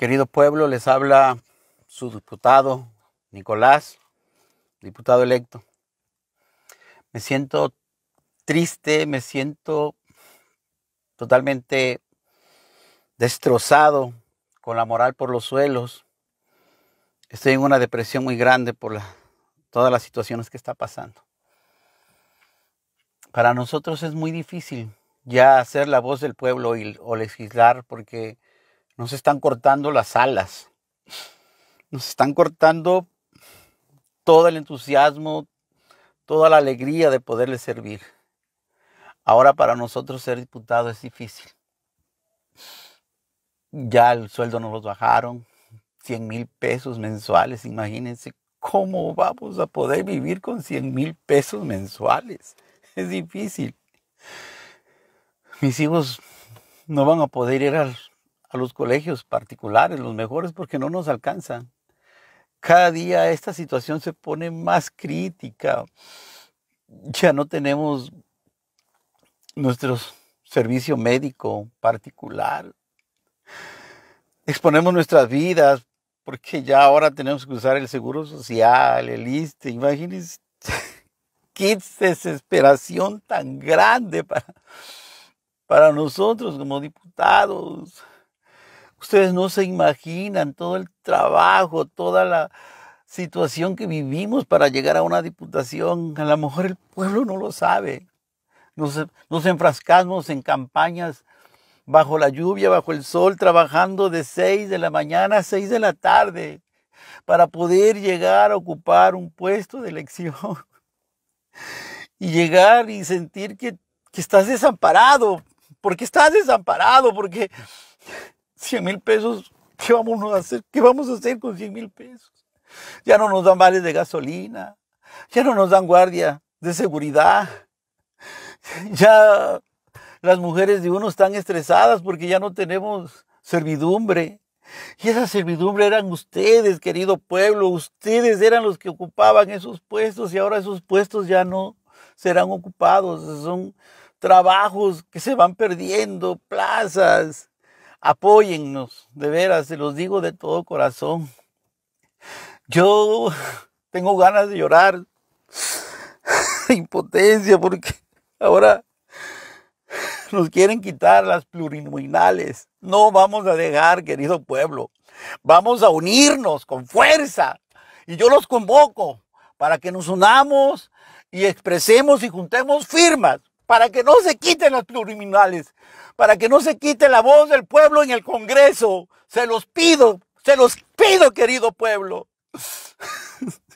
Querido pueblo, les habla su diputado Nicolás, diputado electo. Me siento triste, me siento totalmente destrozado con la moral por los suelos. Estoy en una depresión muy grande por todas las situaciones que está pasando. Para nosotros es muy difícil ya hacer la voz del pueblo o legislar porque nos están cortando las alas. Nos están cortando todo el entusiasmo, toda la alegría de poderles servir. Ahora para nosotros ser diputados es difícil. Ya el sueldo nos los bajaron, 100 mil pesos mensuales, imagínense cómo vamos a poder vivir con 100 mil pesos mensuales. Es difícil. Mis hijos no van a poder ir al a los colegios particulares, los mejores, porque no nos alcanzan. Cada día esta situación se pone más crítica. Ya no tenemos nuestro servicio médico particular. Exponemos nuestras vidas porque ya ahora tenemos que usar el seguro social, el ISTE. Imagínense qué desesperación tan grande para, para nosotros como diputados. Ustedes no se imaginan todo el trabajo, toda la situación que vivimos para llegar a una diputación. A lo mejor el pueblo no lo sabe. Nos, enfrascamos en campañas bajo la lluvia, bajo el sol, trabajando de 6 de la mañana a 6 de la tarde para poder llegar a ocupar un puesto de elección y llegar y sentir que, que estás desamparado, porque estás desamparado, porque 100 mil pesos, ¿qué vamos a hacer? vamos a hacer con 100 mil pesos? Ya no nos dan vales de gasolina, ya no nos dan guardia de seguridad, ya las mujeres de uno están estresadas porque ya no tenemos servidumbre. Y esa servidumbre eran ustedes, querido pueblo, ustedes eran los que ocupaban esos puestos y ahora esos puestos ya no serán ocupados, son trabajos que se van perdiendo, plazas, apóyennos, de veras, se los digo de todo corazón. Yo tengo ganas de llorar, impotencia, porque ahora nos quieren quitar las plurinominales. No vamos a dejar, querido pueblo. Vamos a unirnos con fuerza. Y yo los convoco para que nos unamos y expresemos y juntemos firmas para que no se quiten los pluriminales, para que no se quite la voz del pueblo en el Congreso. Se los pido, se los pido, querido pueblo.